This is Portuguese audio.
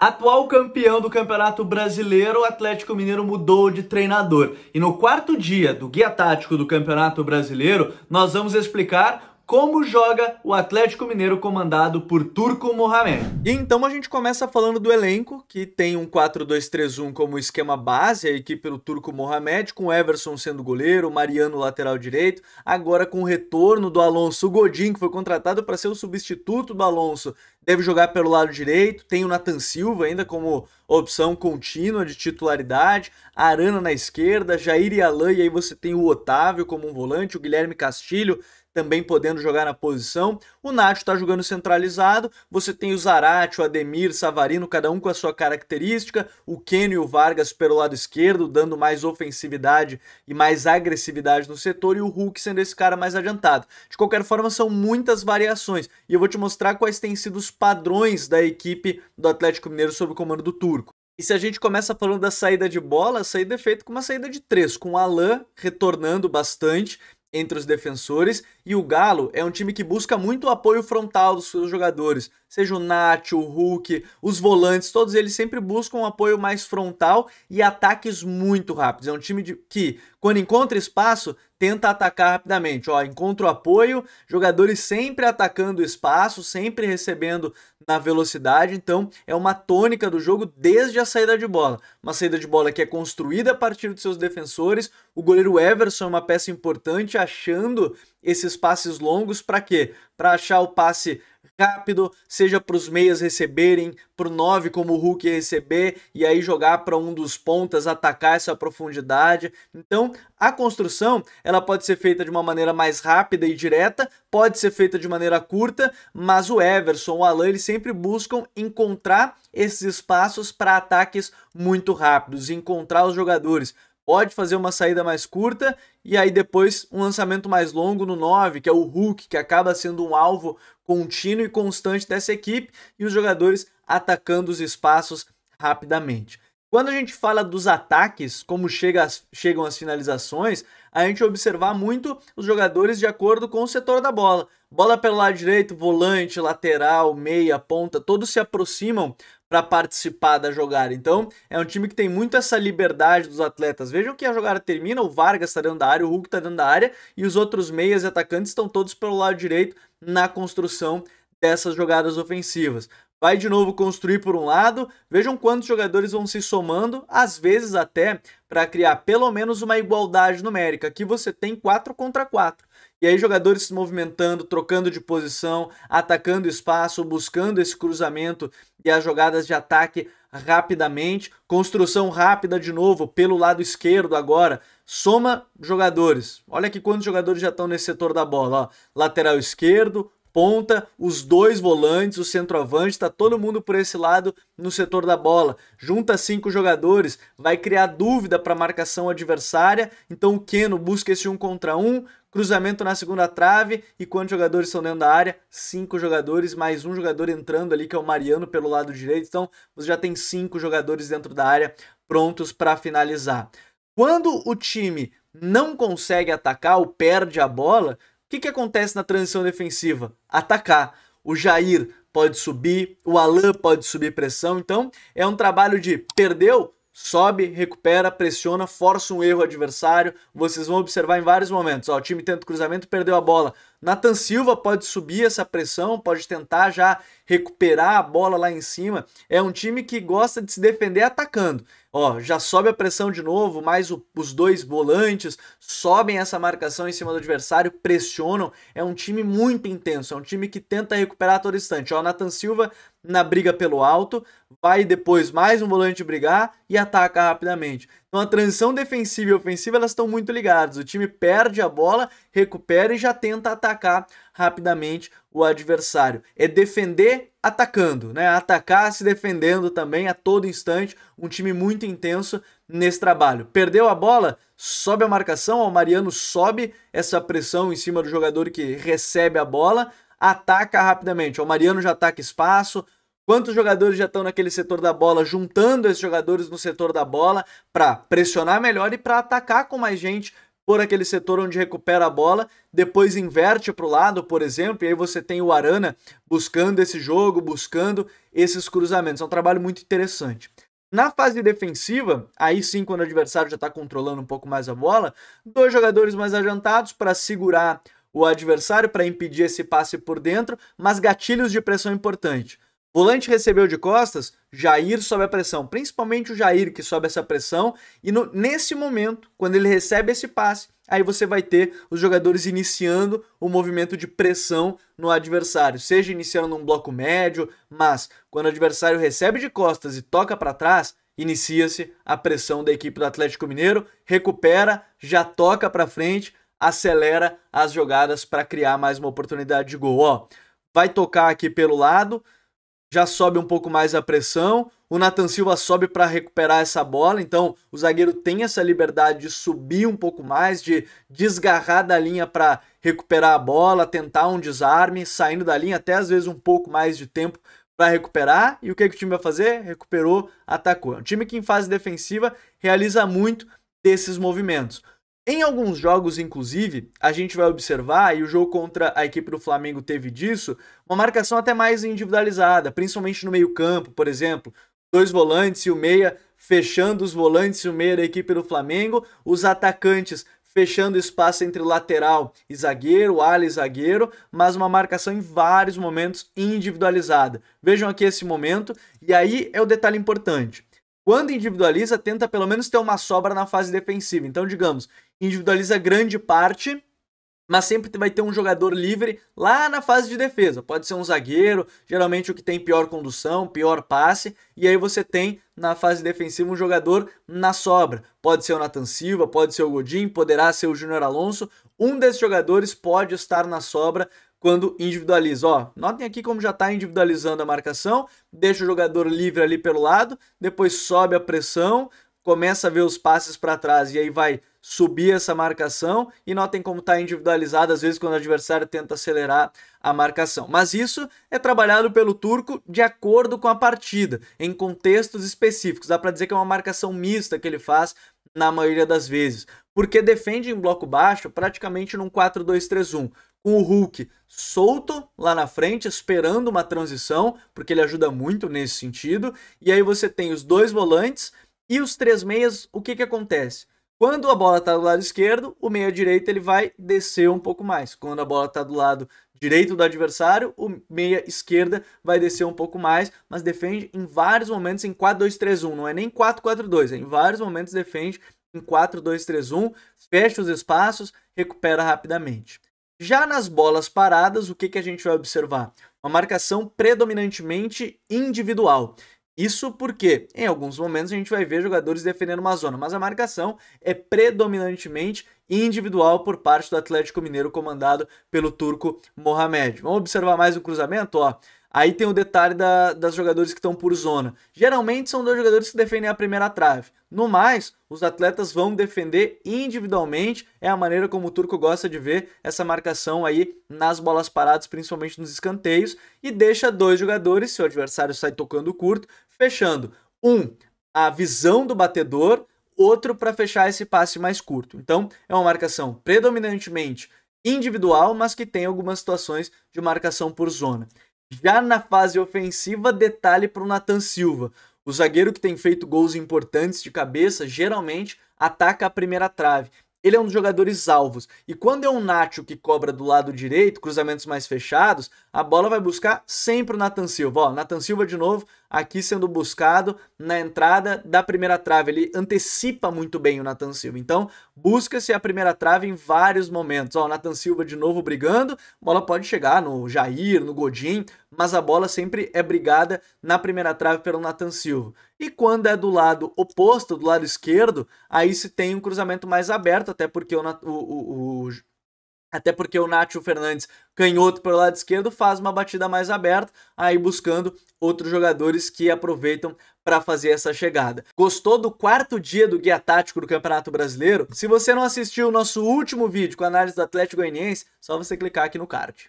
Atual campeão do Campeonato Brasileiro, o Atlético Mineiro mudou de treinador. E no quarto dia do Guia Tático do Campeonato Brasileiro, nós vamos explicar como joga o Atlético Mineiro comandado por Turco Mohamed. E então a gente começa falando do elenco, que tem um 4-2-3-1 como esquema base, a equipe do Turco Mohamed, com Everson sendo goleiro, Mariano lateral direito, agora com o retorno do Alonso Godin, que foi contratado para ser o substituto do Alonso, deve jogar pelo lado direito. Tem o Nathan Silva ainda como opção contínua de titularidade. Arana na esquerda, Jair e Alain, e aí você tem o Otávio como um volante, o Guilherme Castilho também podendo jogar na posição. O Nacho está jogando centralizado, você tem o Zarate, o Ademir, Savarino, cada um com a sua característica, o Keno e o Vargas pelo lado esquerdo, dando mais ofensividade e mais agressividade no setor, e o Hulk sendo esse cara mais adiantado. De qualquer forma, são muitas variações, e eu vou te mostrar quais têm sido os padrões da equipe do Atlético Mineiro sob o comando do Turco. E se a gente começa falando da saída de bola, a saída é feita com uma saída de três, com o Alain retornando bastante entre os defensores, e o Galo é um time que busca muito o apoio frontal dos seus jogadores, seja o Nath, o Hulk, os volantes, todos eles sempre buscam um apoio mais frontal e ataques muito rápidos. É um time de, que, quando encontra espaço, tenta atacar rapidamente. Ó, encontra o apoio, jogadores sempre atacando o espaço, sempre recebendo na velocidade. Então, é uma tônica do jogo desde a saída de bola. Uma saída de bola que é construída a partir dos seus defensores. O goleiro Everson é uma peça importante, achando esses passes longos para quê? Para achar o passe rápido, seja para os meias receberem, para o 9 como o Hulk receber e aí jogar para um dos pontas atacar essa profundidade. Então, a construção, ela pode ser feita de uma maneira mais rápida e direta, pode ser feita de maneira curta, mas o Everson, o Alan, eles sempre buscam encontrar esses espaços para ataques muito rápidos, encontrar os jogadores pode fazer uma saída mais curta e aí depois um lançamento mais longo no 9, que é o Hulk, que acaba sendo um alvo contínuo e constante dessa equipe e os jogadores atacando os espaços rapidamente. Quando a gente fala dos ataques, como chega as, chegam as finalizações, a gente observar muito os jogadores de acordo com o setor da bola. Bola pelo lado direito, volante, lateral, meia, ponta, todos se aproximam para participar da jogada. Então, é um time que tem muito essa liberdade dos atletas. Vejam que a jogada termina, o Vargas está dentro da área, o Hulk está dentro da área e os outros meias e atacantes estão todos pelo lado direito na construção dessas jogadas ofensivas vai de novo construir por um lado. Vejam quantos jogadores vão se somando, às vezes até para criar pelo menos uma igualdade numérica. Aqui você tem 4 contra 4. E aí jogadores se movimentando, trocando de posição, atacando espaço, buscando esse cruzamento e as jogadas de ataque rapidamente. Construção rápida de novo pelo lado esquerdo agora. Soma jogadores. Olha aqui quantos jogadores já estão nesse setor da bola. Ó. Lateral esquerdo, ponta, os dois volantes, o centroavante, está todo mundo por esse lado no setor da bola. Junta cinco jogadores, vai criar dúvida para a marcação adversária. Então o Keno busca esse um contra um, cruzamento na segunda trave e quantos jogadores estão dentro da área? Cinco jogadores, mais um jogador entrando ali que é o Mariano pelo lado direito. Então você já tem cinco jogadores dentro da área prontos para finalizar. Quando o time não consegue atacar ou perde a bola, que, que acontece na transição defensiva? Atacar. O Jair pode subir, o Alan pode subir pressão. Então, é um trabalho de perdeu, sobe, recupera, pressiona, força um erro adversário. Vocês vão observar em vários momentos. Ó, o time tenta o cruzamento, perdeu a bola. Nathan Silva pode subir essa pressão, pode tentar já recuperar a bola lá em cima. É um time que gosta de se defender atacando. Ó, já sobe a pressão de novo, mais o, os dois volantes sobem essa marcação em cima do adversário, pressionam. É um time muito intenso, é um time que tenta recuperar todo instante. Ó, Nathan Silva na briga pelo alto, vai depois mais um volante brigar e ataca rapidamente a transição defensiva e ofensiva, elas estão muito ligadas. O time perde a bola, recupera e já tenta atacar rapidamente o adversário. É defender atacando, né? Atacar se defendendo também a todo instante. Um time muito intenso nesse trabalho. Perdeu a bola, sobe a marcação, o Mariano sobe essa pressão em cima do jogador que recebe a bola, ataca rapidamente. O Mariano já ataca espaço, Quantos jogadores já estão naquele setor da bola, juntando esses jogadores no setor da bola para pressionar melhor e para atacar com mais gente por aquele setor onde recupera a bola, depois inverte para o lado, por exemplo, e aí você tem o Arana buscando esse jogo, buscando esses cruzamentos. É um trabalho muito interessante. Na fase defensiva, aí sim, quando o adversário já está controlando um pouco mais a bola, dois jogadores mais adiantados para segurar o adversário, para impedir esse passe por dentro, mas gatilhos de pressão importante Volante recebeu de costas, Jair sobe a pressão, principalmente o Jair que sobe essa pressão, e no, nesse momento, quando ele recebe esse passe, aí você vai ter os jogadores iniciando o movimento de pressão no adversário, seja iniciando num bloco médio, mas quando o adversário recebe de costas e toca para trás, inicia-se a pressão da equipe do Atlético Mineiro, recupera, já toca para frente, acelera as jogadas para criar mais uma oportunidade de gol. Ó, vai tocar aqui pelo lado, já sobe um pouco mais a pressão. O Nathan Silva sobe para recuperar essa bola, então o zagueiro tem essa liberdade de subir um pouco mais, de desgarrar da linha para recuperar a bola, tentar um desarme, saindo da linha até às vezes um pouco mais de tempo para recuperar. E o que, que o time vai fazer? Recuperou, atacou. É um time que em fase defensiva realiza muito desses movimentos. Em alguns jogos, inclusive, a gente vai observar, e o jogo contra a equipe do Flamengo teve disso, uma marcação até mais individualizada, principalmente no meio-campo, por exemplo. Dois volantes e o meia fechando os volantes e o meia da equipe do Flamengo, os atacantes fechando espaço entre lateral e zagueiro, ala e zagueiro, mas uma marcação em vários momentos individualizada. Vejam aqui esse momento, e aí é o detalhe importante. Quando individualiza, tenta pelo menos ter uma sobra na fase defensiva. Então, digamos, individualiza grande parte mas sempre vai ter um jogador livre lá na fase de defesa. Pode ser um zagueiro, geralmente o que tem pior condução, pior passe, e aí você tem na fase defensiva um jogador na sobra. Pode ser o Nathan Silva, pode ser o Godin, poderá ser o Júnior Alonso. Um desses jogadores pode estar na sobra quando individualiza. Ó, notem aqui como já está individualizando a marcação, deixa o jogador livre ali pelo lado, depois sobe a pressão, começa a ver os passes para trás e aí vai subir essa marcação e notem como está individualizado às vezes quando o adversário tenta acelerar a marcação. Mas isso é trabalhado pelo turco de acordo com a partida, em contextos específicos. Dá para dizer que é uma marcação mista que ele faz na maioria das vezes, porque defende em bloco baixo praticamente num 4-2-3-1 com o Hulk solto lá na frente, esperando uma transição, porque ele ajuda muito nesse sentido. E aí você tem os dois volantes e os três meias. O que, que acontece? Quando a bola está do lado esquerdo, o meia direito ele vai descer um pouco mais. Quando a bola está do lado direito do adversário, o meia esquerda vai descer um pouco mais, mas defende em vários momentos em 4-2-3-1. Não é nem 4-4-2, é em vários momentos defende em 4-2-3-1, fecha os espaços, recupera rapidamente. Já nas bolas paradas, o que, que a gente vai observar? Uma marcação predominantemente individual. Isso porque em alguns momentos a gente vai ver jogadores defendendo uma zona, mas a marcação é predominantemente individual por parte do Atlético Mineiro comandado pelo turco Mohamed. Vamos observar mais o cruzamento, ó. Aí tem o detalhe da, das jogadores que estão por zona. Geralmente são dois jogadores que defendem a primeira trave. No mais, os atletas vão defender individualmente. É a maneira como o turco gosta de ver essa marcação aí nas bolas paradas, principalmente nos escanteios, e deixa dois jogadores, se o adversário sai tocando curto, fechando. Um, a visão do batedor, outro para fechar esse passe mais curto. Então, é uma marcação predominantemente individual, mas que tem algumas situações de marcação por zona. Já na fase ofensiva, detalhe para o Nathan Silva. O zagueiro que tem feito gols importantes de cabeça geralmente ataca a primeira trave. Ele é um dos jogadores alvos. E quando é um Nacho que cobra do lado direito, cruzamentos mais fechados, a bola vai buscar sempre o Nathan Silva. Ó, Nathan Silva de novo, aqui sendo buscado na entrada da primeira trave. Ele antecipa muito bem o Nathan Silva. Então, busca-se a primeira trave em vários momentos. Ó, o Nathan Silva de novo brigando, a bola pode chegar no Jair, no Godin, mas a bola sempre é brigada na primeira trave pelo Nathan Silva. E quando é do lado oposto, do lado esquerdo, aí se tem um cruzamento mais aberto, até porque o, o, o, até porque o Nacho Fernandes, canhoto pelo lado esquerdo, faz uma batida mais aberta, aí buscando outros jogadores que aproveitam para fazer essa chegada. Gostou do quarto dia do Guia Tático do Campeonato Brasileiro? Se você não assistiu o nosso último vídeo com a análise do Atlético Goianiense, só você clicar aqui no card.